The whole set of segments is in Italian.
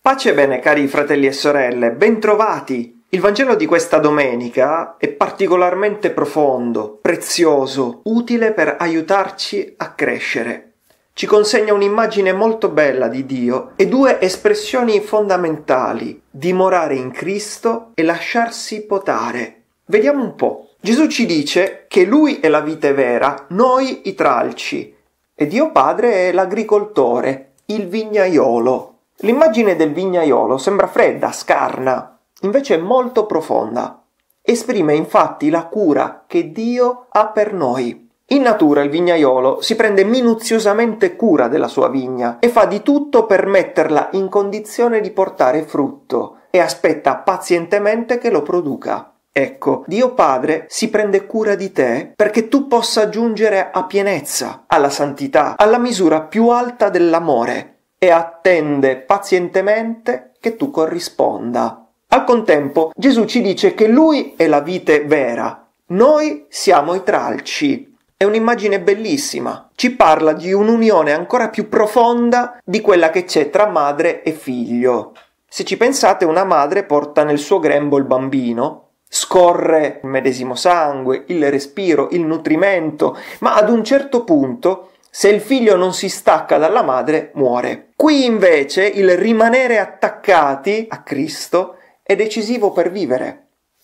Pace e bene cari fratelli e sorelle, bentrovati! Il Vangelo di questa domenica è particolarmente profondo, prezioso, utile per aiutarci a crescere. Ci consegna un'immagine molto bella di Dio e due espressioni fondamentali, dimorare in Cristo e lasciarsi potare. Vediamo un po'. Gesù ci dice che Lui è la vite vera, noi i tralci, e Dio Padre è l'agricoltore, il vignaiolo. L'immagine del vignaiolo sembra fredda, scarna, invece è molto profonda. Esprime infatti la cura che Dio ha per noi. In natura il vignaiolo si prende minuziosamente cura della sua vigna e fa di tutto per metterla in condizione di portare frutto e aspetta pazientemente che lo produca. Ecco, Dio Padre si prende cura di te perché tu possa giungere a pienezza, alla santità, alla misura più alta dell'amore e attende pazientemente che tu corrisponda. Al contempo, Gesù ci dice che Lui è la vite vera, noi siamo i tralci. È un'immagine bellissima, ci parla di un'unione ancora più profonda di quella che c'è tra madre e figlio. Se ci pensate, una madre porta nel suo grembo il bambino Scorre il medesimo sangue, il respiro, il nutrimento, ma ad un certo punto se il figlio non si stacca dalla madre, muore. Qui invece il rimanere attaccati a Cristo è decisivo per vivere.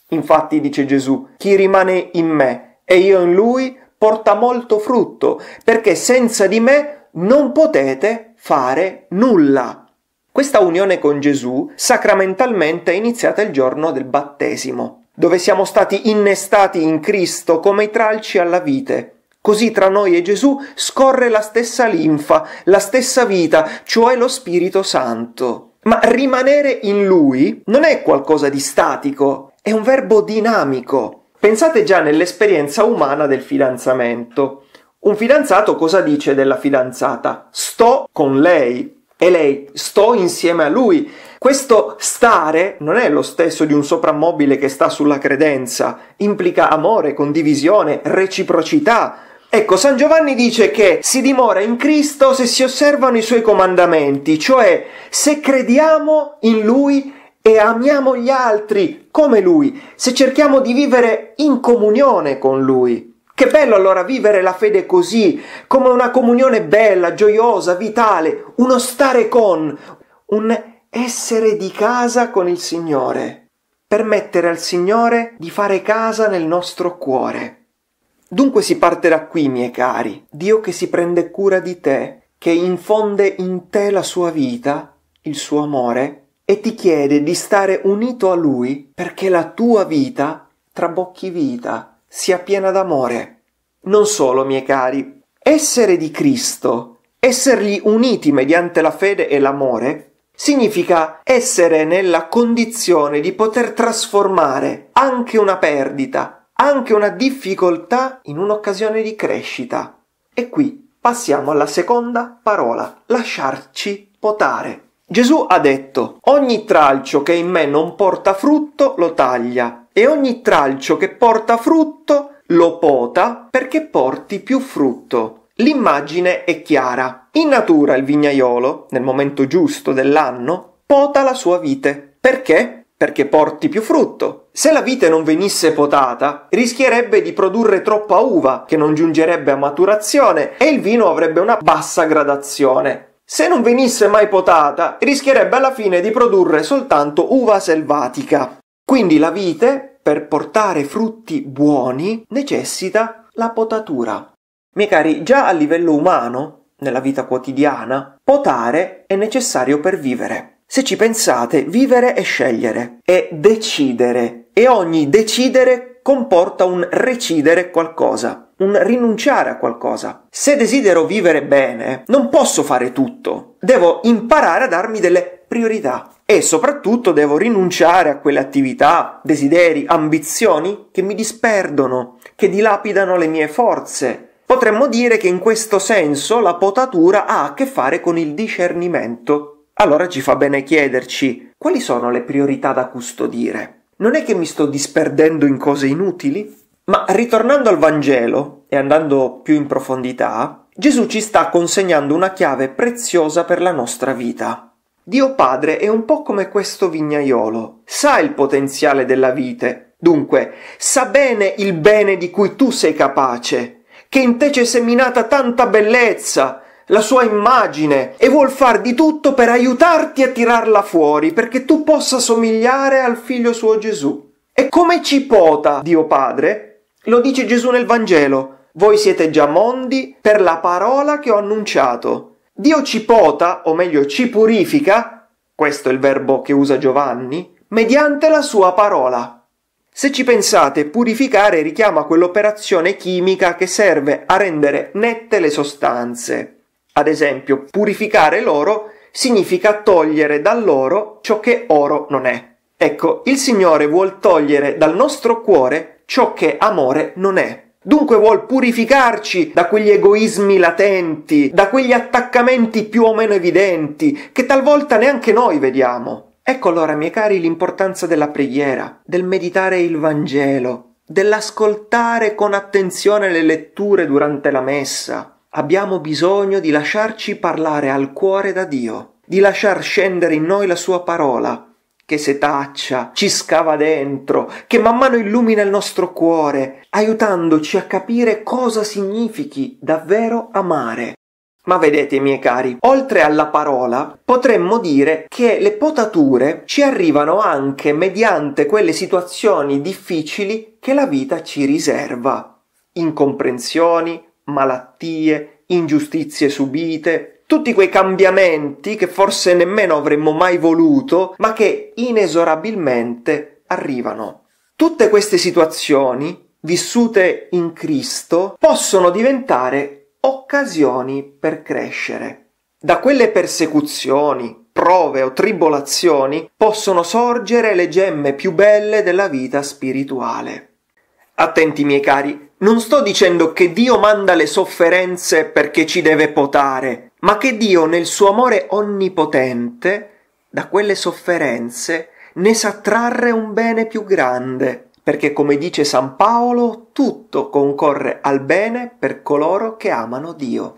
Infatti dice Gesù, chi rimane in me e io in lui porta molto frutto, perché senza di me non potete fare nulla. Questa unione con Gesù sacramentalmente è iniziata il giorno del battesimo dove siamo stati innestati in Cristo come i tralci alla vite. Così tra noi e Gesù scorre la stessa linfa, la stessa vita, cioè lo Spirito Santo. Ma rimanere in Lui non è qualcosa di statico, è un verbo dinamico. Pensate già nell'esperienza umana del fidanzamento. Un fidanzato cosa dice della fidanzata? Sto con lei e lei sto insieme a lui. Questo stare non è lo stesso di un soprammobile che sta sulla credenza, implica amore, condivisione, reciprocità. Ecco, San Giovanni dice che si dimora in Cristo se si osservano i suoi comandamenti, cioè se crediamo in Lui e amiamo gli altri come Lui, se cerchiamo di vivere in comunione con Lui. Che bello allora vivere la fede così, come una comunione bella, gioiosa, vitale, uno stare con, un essere di casa con il Signore, permettere al Signore di fare casa nel nostro cuore. Dunque si parte da qui, miei cari, Dio che si prende cura di te, che infonde in te la sua vita, il suo amore, e ti chiede di stare unito a Lui perché la tua vita trabocchi vita, sia piena d'amore. Non solo, miei cari, essere di Cristo, essergli uniti mediante la fede e l'amore, significa essere nella condizione di poter trasformare anche una perdita, anche una difficoltà in un'occasione di crescita. E qui passiamo alla seconda parola, lasciarci potare. Gesù ha detto, ogni tralcio che in me non porta frutto lo taglia e ogni tralcio che porta frutto lo pota perché porti più frutto. L'immagine è chiara. In natura il vignaiolo, nel momento giusto dell'anno, pota la sua vite. Perché? Perché porti più frutto. Se la vite non venisse potata, rischierebbe di produrre troppa uva, che non giungerebbe a maturazione e il vino avrebbe una bassa gradazione. Se non venisse mai potata, rischierebbe alla fine di produrre soltanto uva selvatica. Quindi la vite, per portare frutti buoni, necessita la potatura. Miei cari, già a livello umano, nella vita quotidiana, potare è necessario per vivere. Se ci pensate, vivere è scegliere, è decidere e ogni decidere comporta un recidere qualcosa, un rinunciare a qualcosa. Se desidero vivere bene, non posso fare tutto, devo imparare a darmi delle priorità e soprattutto devo rinunciare a quelle attività, desideri, ambizioni che mi disperdono, che dilapidano le mie forze, Potremmo dire che in questo senso la potatura ha a che fare con il discernimento. Allora ci fa bene chiederci quali sono le priorità da custodire. Non è che mi sto disperdendo in cose inutili? Ma ritornando al Vangelo e andando più in profondità, Gesù ci sta consegnando una chiave preziosa per la nostra vita. Dio Padre è un po' come questo vignaiolo, sa il potenziale della vite, dunque sa bene il bene di cui tu sei capace che in te c'è seminata tanta bellezza, la sua immagine e vuol far di tutto per aiutarti a tirarla fuori perché tu possa somigliare al figlio suo Gesù. E come ci pota Dio Padre? Lo dice Gesù nel Vangelo. Voi siete già mondi per la parola che ho annunciato. Dio ci pota, o meglio ci purifica, questo è il verbo che usa Giovanni, mediante la sua parola. Se ci pensate, purificare richiama quell'operazione chimica che serve a rendere nette le sostanze. Ad esempio, purificare l'oro significa togliere dall'oro ciò che oro non è. Ecco, il Signore vuol togliere dal nostro cuore ciò che amore non è. Dunque vuol purificarci da quegli egoismi latenti, da quegli attaccamenti più o meno evidenti, che talvolta neanche noi vediamo. Ecco allora, miei cari, l'importanza della preghiera, del meditare il Vangelo, dell'ascoltare con attenzione le letture durante la messa. Abbiamo bisogno di lasciarci parlare al cuore da Dio, di lasciar scendere in noi la sua parola, che setaccia, ci scava dentro, che man mano illumina il nostro cuore, aiutandoci a capire cosa significhi davvero amare. Ma vedete, miei cari, oltre alla parola, potremmo dire che le potature ci arrivano anche mediante quelle situazioni difficili che la vita ci riserva. Incomprensioni, malattie, ingiustizie subite, tutti quei cambiamenti che forse nemmeno avremmo mai voluto, ma che inesorabilmente arrivano. Tutte queste situazioni, vissute in Cristo, possono diventare occasioni per crescere. Da quelle persecuzioni, prove o tribolazioni possono sorgere le gemme più belle della vita spirituale. Attenti miei cari, non sto dicendo che Dio manda le sofferenze perché ci deve potare, ma che Dio nel suo amore onnipotente, da quelle sofferenze, ne sa trarre un bene più grande perché come dice San Paolo, tutto concorre al bene per coloro che amano Dio.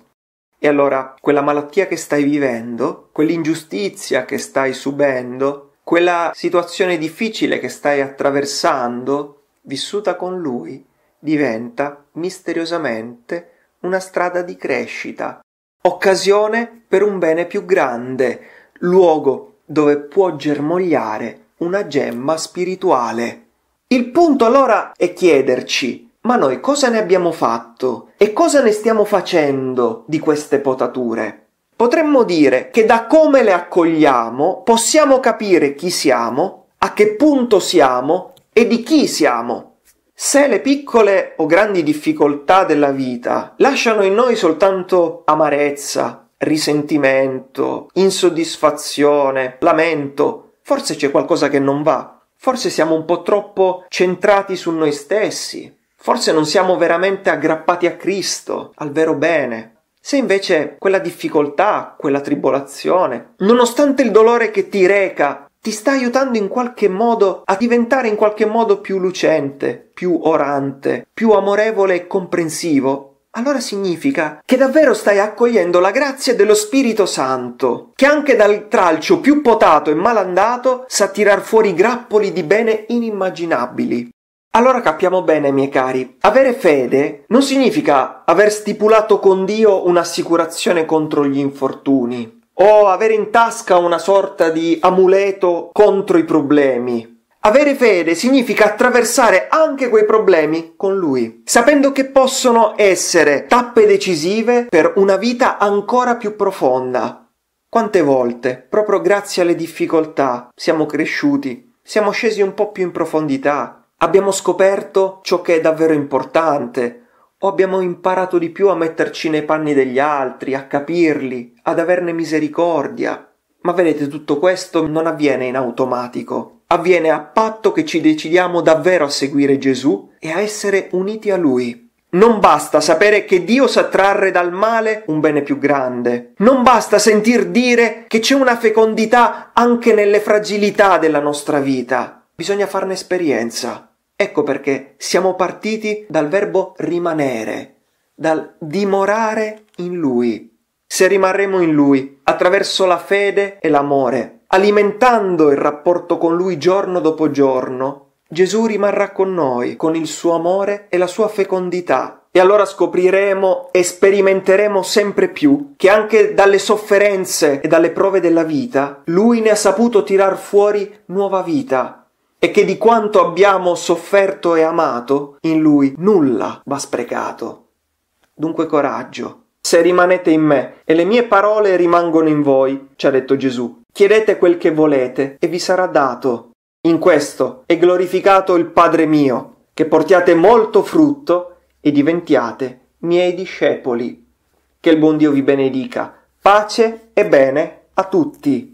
E allora quella malattia che stai vivendo, quell'ingiustizia che stai subendo, quella situazione difficile che stai attraversando, vissuta con Lui, diventa misteriosamente una strada di crescita, occasione per un bene più grande, luogo dove può germogliare una gemma spirituale. Il punto allora è chiederci, ma noi cosa ne abbiamo fatto e cosa ne stiamo facendo di queste potature? Potremmo dire che da come le accogliamo possiamo capire chi siamo, a che punto siamo e di chi siamo. Se le piccole o grandi difficoltà della vita lasciano in noi soltanto amarezza, risentimento, insoddisfazione, lamento, forse c'è qualcosa che non va. Forse siamo un po' troppo centrati su noi stessi, forse non siamo veramente aggrappati a Cristo, al vero bene. Se invece quella difficoltà, quella tribolazione, nonostante il dolore che ti reca, ti sta aiutando in qualche modo a diventare in qualche modo più lucente, più orante, più amorevole e comprensivo, allora significa che davvero stai accogliendo la grazia dello Spirito Santo, che anche dal tralcio più potato e malandato sa tirar fuori grappoli di bene inimmaginabili. Allora capiamo bene, miei cari, avere fede non significa aver stipulato con Dio un'assicurazione contro gli infortuni o avere in tasca una sorta di amuleto contro i problemi. Avere fede significa attraversare anche quei problemi con Lui, sapendo che possono essere tappe decisive per una vita ancora più profonda. Quante volte, proprio grazie alle difficoltà, siamo cresciuti, siamo scesi un po' più in profondità, abbiamo scoperto ciò che è davvero importante, o abbiamo imparato di più a metterci nei panni degli altri, a capirli, ad averne misericordia. Ma vedete, tutto questo non avviene in automatico avviene a patto che ci decidiamo davvero a seguire Gesù e a essere uniti a Lui. Non basta sapere che Dio sa trarre dal male un bene più grande. Non basta sentir dire che c'è una fecondità anche nelle fragilità della nostra vita. Bisogna farne esperienza. Ecco perché siamo partiti dal verbo rimanere, dal dimorare in Lui. Se rimarremo in Lui attraverso la fede e l'amore, alimentando il rapporto con lui giorno dopo giorno, Gesù rimarrà con noi, con il suo amore e la sua fecondità, e allora scopriremo e sperimenteremo sempre più che anche dalle sofferenze e dalle prove della vita lui ne ha saputo tirar fuori nuova vita e che di quanto abbiamo sofferto e amato in lui nulla va sprecato. Dunque coraggio, se rimanete in me e le mie parole rimangono in voi, ci ha detto Gesù, Chiedete quel che volete e vi sarà dato. In questo è glorificato il Padre mio, che portiate molto frutto e diventiate miei discepoli. Che il buon Dio vi benedica. Pace e bene a tutti.